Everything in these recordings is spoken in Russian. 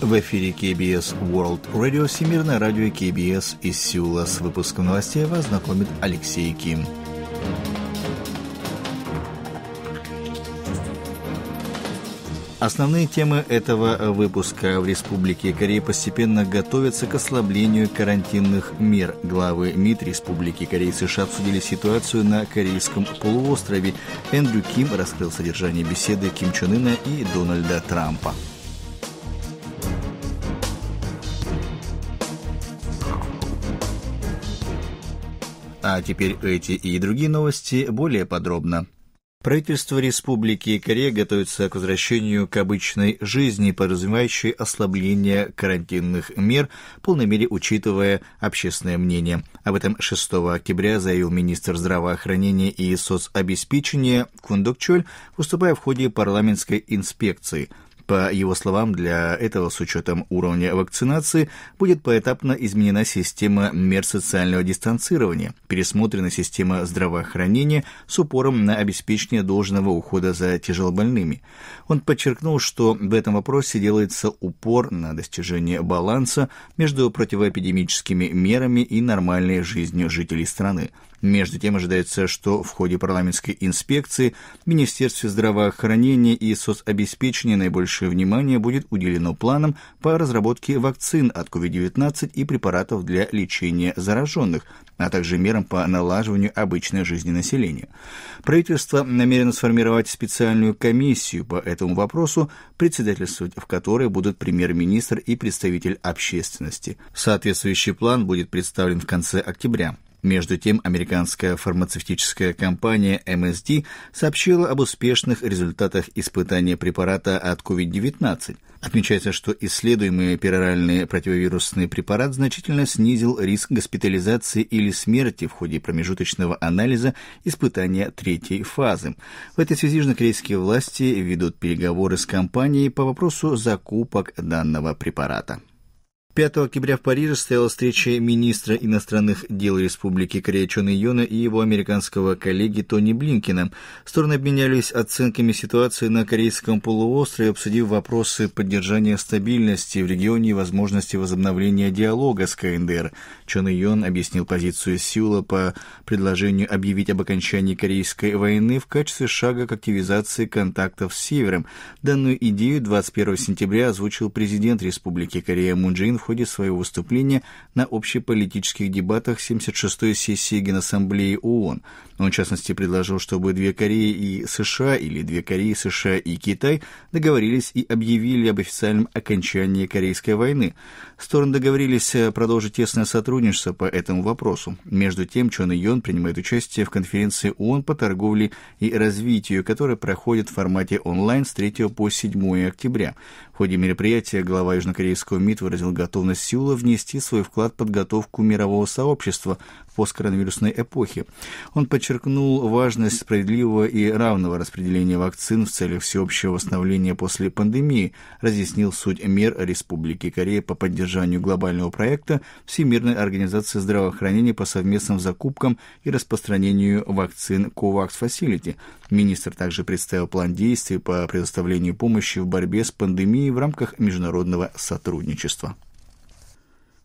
В эфире KBS World Radio, Всемирное радио KBS из Сеула. С выпуском новостей вас знакомит Алексей Ким. Основные темы этого выпуска в Республике Корея постепенно готовятся к ослаблению карантинных мер. Главы МИД Республики Кореи США обсудили ситуацию на Корейском полуострове. Эндрю Ким раскрыл содержание беседы Ким Чен Ына и Дональда Трампа. А теперь эти и другие новости более подробно. Правительство Республики Корея готовится к возвращению к обычной жизни, подразумевающей ослабление карантинных мер, в полной мере учитывая общественное мнение. Об этом 6 октября заявил министр здравоохранения и соцобеспечения Кундук Чоль, выступая в ходе парламентской инспекции – по его словам, для этого с учетом уровня вакцинации будет поэтапно изменена система мер социального дистанцирования, пересмотрена система здравоохранения с упором на обеспечение должного ухода за тяжелобольными. Он подчеркнул, что в этом вопросе делается упор на достижение баланса между противоэпидемическими мерами и нормальной жизнью жителей страны. Между тем ожидается, что в ходе парламентской инспекции в Министерстве здравоохранения и соцобеспечения наибольшее внимание будет уделено планам по разработке вакцин от COVID-19 и препаратов для лечения зараженных, а также мерам по налаживанию обычной жизни населения. Правительство намерено сформировать специальную комиссию по этому вопросу, председательствовать в которой будут премьер-министр и представитель общественности. Соответствующий план будет представлен в конце октября. Между тем, американская фармацевтическая компания MSD сообщила об успешных результатах испытания препарата от COVID-19. Отмечается, что исследуемый пероральный противовирусный препарат значительно снизил риск госпитализации или смерти в ходе промежуточного анализа испытания третьей фазы. В этой связи корейские власти ведут переговоры с компанией по вопросу закупок данного препарата. 5 октября в Париже состоялась встреча министра иностранных дел Республики Корея Чон Йона и его американского коллеги Тони Блинкина. Стороны обменялись оценками ситуации на Корейском полуострове, обсудив вопросы поддержания стабильности в регионе и возможности возобновления диалога с КНДР. Чон Йон объяснил позицию Сиула по предложению объявить об окончании Корейской войны в качестве шага к активизации контактов с Севером. Данную идею 21 сентября озвучил президент Республики Корея Мун Джин в ходе своего выступления на общеполитических дебатах 76-й сессии Генассамблеи ООН. Он, в частности, предложил, чтобы две Кореи и США или две Кореи, США и Китай договорились и объявили об официальном окончании Корейской войны. Стороны договорились э, продолжить тесное сотрудничество по этому вопросу. Между тем, Чон Йон принимает участие в конференции ООН по торговле и развитию, которая проходит в формате онлайн с 3 по 7 октября ходе мероприятия глава южнокорейского МИД выразил готовность Сеула внести свой вклад в подготовку мирового сообщества в посткоронавирусной эпохе. Он подчеркнул важность справедливого и равного распределения вакцин в целях всеобщего восстановления после пандемии, разъяснил суть мер Республики Корея по поддержанию глобального проекта Всемирной организации здравоохранения по совместным закупкам и распространению вакцин COVAX Facility. Министр также представил план действий по предоставлению помощи в борьбе с пандемией в рамках международного сотрудничества.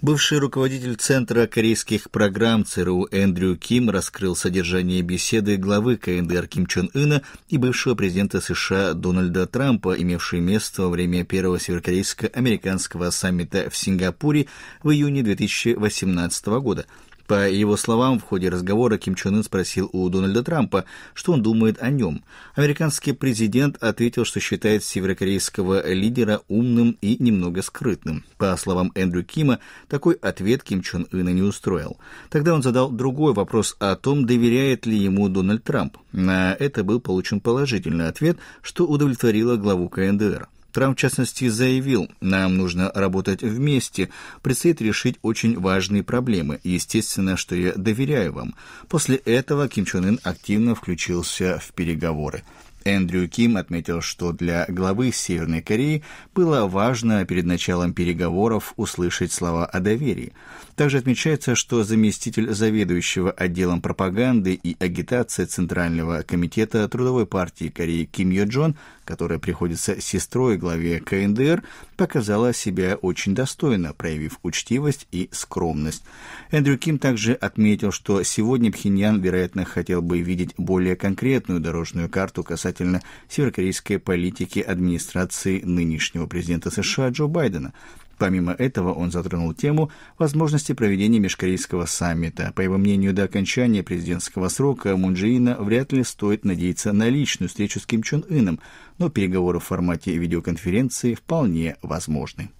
Бывший руководитель Центра корейских программ ЦРУ Эндрю Ким раскрыл содержание беседы главы КНДР Ким Чен Ына и бывшего президента США Дональда Трампа, имевшей место во время первого северокорейско-американского саммита в Сингапуре в июне 2018 года – по его словам, в ходе разговора Ким Чен Ын спросил у Дональда Трампа, что он думает о нем. Американский президент ответил, что считает северокорейского лидера умным и немного скрытным. По словам Эндрю Кима, такой ответ Ким Чен Ына не устроил. Тогда он задал другой вопрос о том, доверяет ли ему Дональд Трамп. На это был получен положительный ответ, что удовлетворило главу КНДР. Трамп, в частности, заявил, нам нужно работать вместе, предстоит решить очень важные проблемы, естественно, что я доверяю вам. После этого Ким Чен Ын активно включился в переговоры. Эндрю Ким отметил, что для главы Северной Кореи было важно перед началом переговоров услышать слова о доверии. Также отмечается, что заместитель заведующего отделом пропаганды и агитации Центрального комитета Трудовой партии Кореи Ким Йо Джон, которая приходится сестрой главе КНДР, показала себя очень достойно, проявив учтивость и скромность. Эндрю Ким также отметил, что сегодня Пхеньян, вероятно, хотел бы видеть более конкретную дорожную карту касательно касательно северокорейской политики администрации нынешнего президента США Джо Байдена. Помимо этого, он затронул тему возможности проведения межкорейского саммита. По его мнению, до окончания президентского срока Мунджиина вряд ли стоит надеяться на личную встречу с Ким Чен Ыном, но переговоры в формате видеоконференции вполне возможны.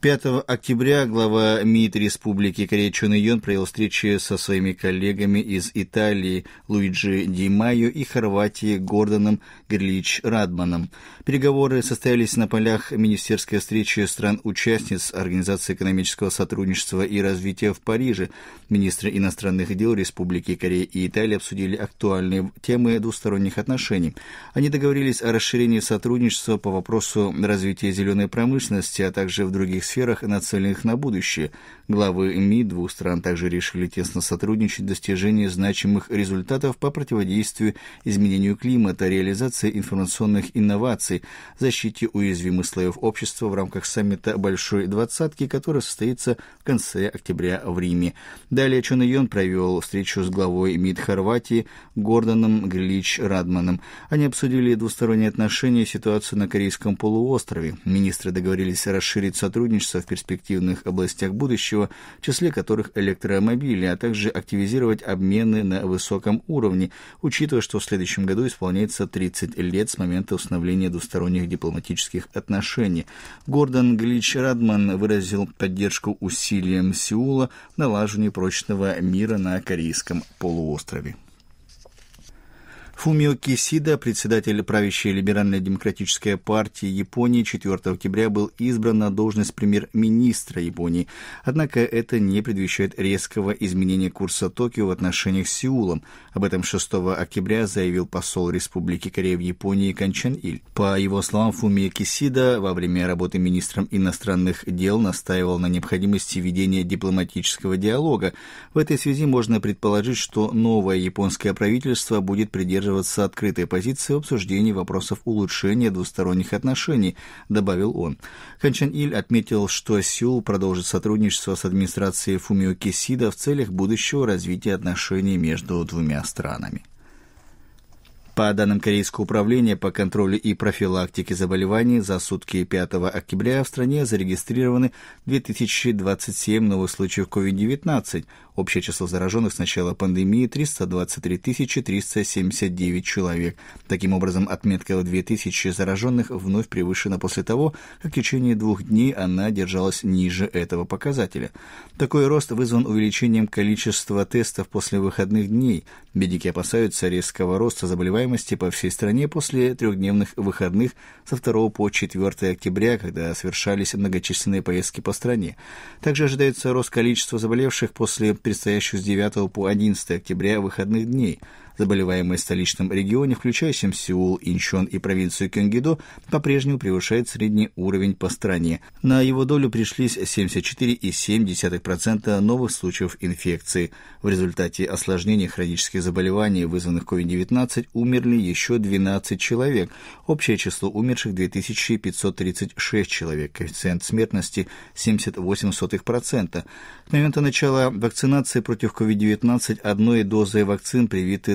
5 октября глава МИД Республики Корея Чон Йон провел встречи со своими коллегами из Италии Луиджи Ди Майо и Хорватии Гордоном Грилич Радманом. Переговоры состоялись на полях министерской встречи стран-участниц Организации экономического сотрудничества и развития в Париже. Министры иностранных дел Республики Корея и Италии обсудили актуальные темы двусторонних отношений. Они договорились о расширении сотрудничества по вопросу развития зеленой промышленности, а также в других сферах, нацеленных на будущее. Главы МИД двух стран также решили тесно сотрудничать в достижении значимых результатов по противодействию изменению климата, реализации информационных инноваций, защите уязвимых слоев общества в рамках саммита «Большой двадцатки», который состоится в конце октября в Риме. Далее Чон Йон провел встречу с главой МИД Хорватии Гордоном Грилич Радманом. Они обсудили двусторонние отношения и ситуацию на Корейском полуострове. Министры договорились расширить сотрудничество сотрудничества в перспективных областях будущего, в числе которых электромобили, а также активизировать обмены на высоком уровне, учитывая, что в следующем году исполняется 30 лет с момента установления двусторонних дипломатических отношений. Гордон Глич Радман выразил поддержку усилиям Сеула налаживанию прочного мира на Корейском полуострове. Фумио Кисида, председатель правящей либерально-демократической партии Японии 4 октября был избран на должность премьер-министра Японии. Однако это не предвещает резкого изменения курса Токио в отношениях с Сеулом. Об этом 6 октября заявил посол Республики Корея в Японии Кончен Иль. По его словам, Фумио Кисида во время работы министром иностранных дел настаивал на необходимости ведения дипломатического диалога. В этой связи можно предположить, что новое японское правительство будет придерживаться придерживаться открытой позиции в обсуждении вопросов улучшения двусторонних отношений, добавил он. Хан Чен Иль отметил, что Сеул продолжит сотрудничество с администрацией Фумио Кисида в целях будущего развития отношений между двумя странами. По данным Корейского управления по контролю и профилактике заболеваний, за сутки 5 октября в стране зарегистрированы 2027 новых случаев COVID-19. Общее число зараженных с начала пандемии – 323 379 человек. Таким образом, отметка в 2000 зараженных вновь превышена после того, как в течение двух дней она держалась ниже этого показателя. Такой рост вызван увеличением количества тестов после выходных дней. Медики опасаются резкого роста заболеваемости заболеваемости по всей стране после трехдневных выходных со 2 по 4 октября, когда совершались многочисленные поездки по стране. Также ожидается рост количества заболевших после предстоящих с 9 по 11 октября выходных дней – Заболеваемость в столичном регионе, включая Сеул, Инчон и провинцию Кёнгидо, по-прежнему превышает средний уровень по стране. На его долю пришлись 74,7% новых случаев инфекции. В результате осложнений хронических заболеваний, вызванных COVID-19, умерли еще 12 человек. Общее число умерших 2536 человек. Коэффициент смертности 78,1%. С момента начала вакцинации против COVID-19 одной дозой вакцин привиты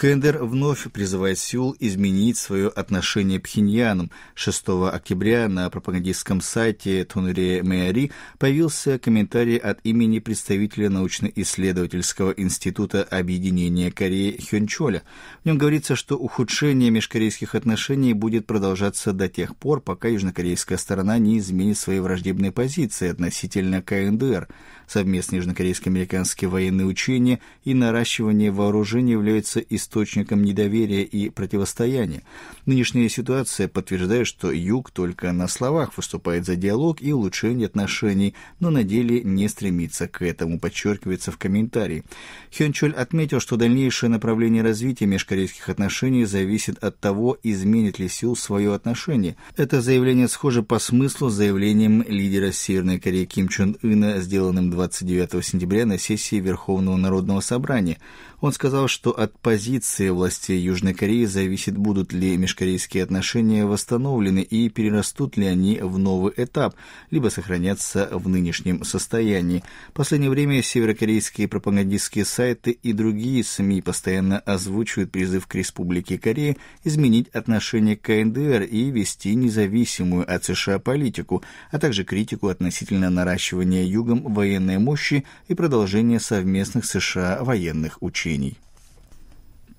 Кендер вновь призывает Сеул изменить свое отношение к Пхеньянам. 6 октября на пропагандистском сайте Тунре Мэри появился комментарий от имени представителя научно-исследовательского института объединения Кореи Хёнчоля. В нем говорится, что ухудшение межкорейских отношений будет продолжаться до тех пор, пока южнокорейская сторона не изменит свои враждебные позиции относительно КНДР. Совместные южнокорейско-американские военные учения и наращивание вооружений являются источником источником недоверия и противостояния. Нынешняя ситуация подтверждает, что Юг только на словах выступает за диалог и улучшение отношений, но на деле не стремится к этому, подчеркивается в комментарии. Хёнчоль отметил, что дальнейшее направление развития межкорейских отношений зависит от того, изменит ли Сил свое отношение. Это заявление схоже по смыслу с заявлением лидера Северной Кореи Ким Чун Ына, сделанным 29 сентября на сессии Верховного Народного Собрания. Он сказал, что от позиции позиции властей Южной Кореи зависит, будут ли межкорейские отношения восстановлены и перерастут ли они в новый этап, либо сохранятся в нынешнем состоянии. В последнее время северокорейские пропагандистские сайты и другие СМИ постоянно озвучивают призыв к Республике Корея изменить отношение к КНДР и вести независимую от США политику, а также критику относительно наращивания югом военной мощи и продолжения совместных США военных учений.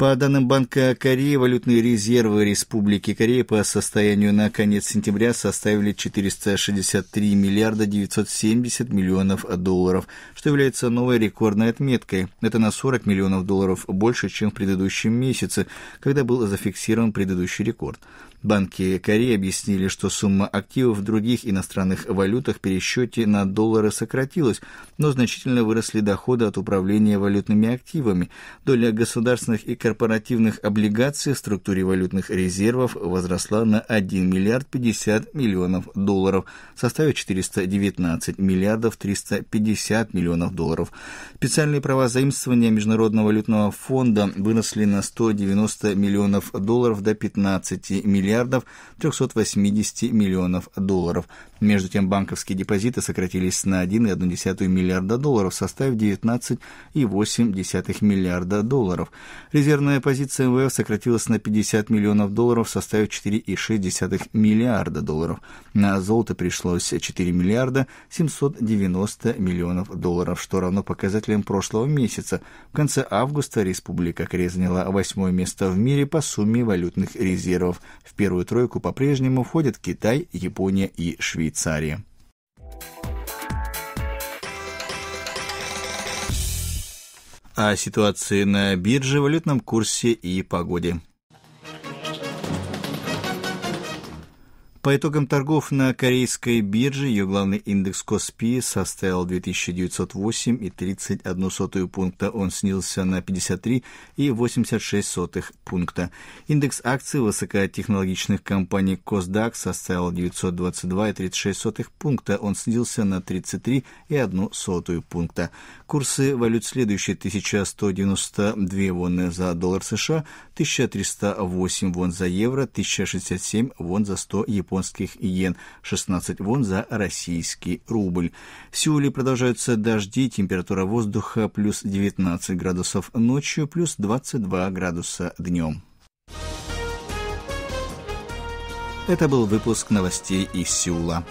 По данным Банка Кореи, валютные резервы Республики Корея по состоянию на конец сентября составили 463 миллиарда 970 миллионов долларов, что является новой рекордной отметкой. Это на 40 миллионов долларов больше, чем в предыдущем месяце, когда был зафиксирован предыдущий рекорд. Банки Кореи объяснили, что сумма активов в других иностранных валютах в пересчете на доллары сократилась, но значительно выросли доходы от управления валютными активами. Доля государственных и корпоративных облигаций в структуре валютных резервов возросла на 1 миллиард 50 миллионов долларов, составив 419 миллиардов 350 миллионов долларов. Специальные права заимствования Международного валютного фонда выросли на 190 миллионов долларов до 15 миллиардов миллиардов 380 миллионов долларов. Между тем банковские депозиты сократились на 1,1 миллиарда долларов, составив 19,8 миллиарда долларов. Резервная позиция МВФ сократилась на 50 миллионов долларов, составив 4,6 миллиарда долларов. На золото пришлось 4 миллиарда 790 миллионов долларов, что равно показателям прошлого месяца. В конце августа республика Корея заняла восьмое место в мире по сумме валютных резервов. В первую тройку по-прежнему входят Китай, Япония и Швейцария. О ситуации на бирже, валютном курсе и погоде. По итогам торгов на корейской бирже ее главный индекс Коспи составил 2908,31 пункта. Он снился на 53,86 пункта. Индекс акций высокотехнологичных компаний Косдак составил 922,36 пункта. Он снился на 33,1 пункта. Курсы валют следующие 1192 вон за доллар США, 1308 вон за евро, 1067 вон за 100 японских японских иен, 16 вон за российский рубль. В Сеуле продолжаются дожди, температура воздуха плюс 19 градусов ночью, плюс 22 градуса днем. Это был выпуск новостей из Сеула.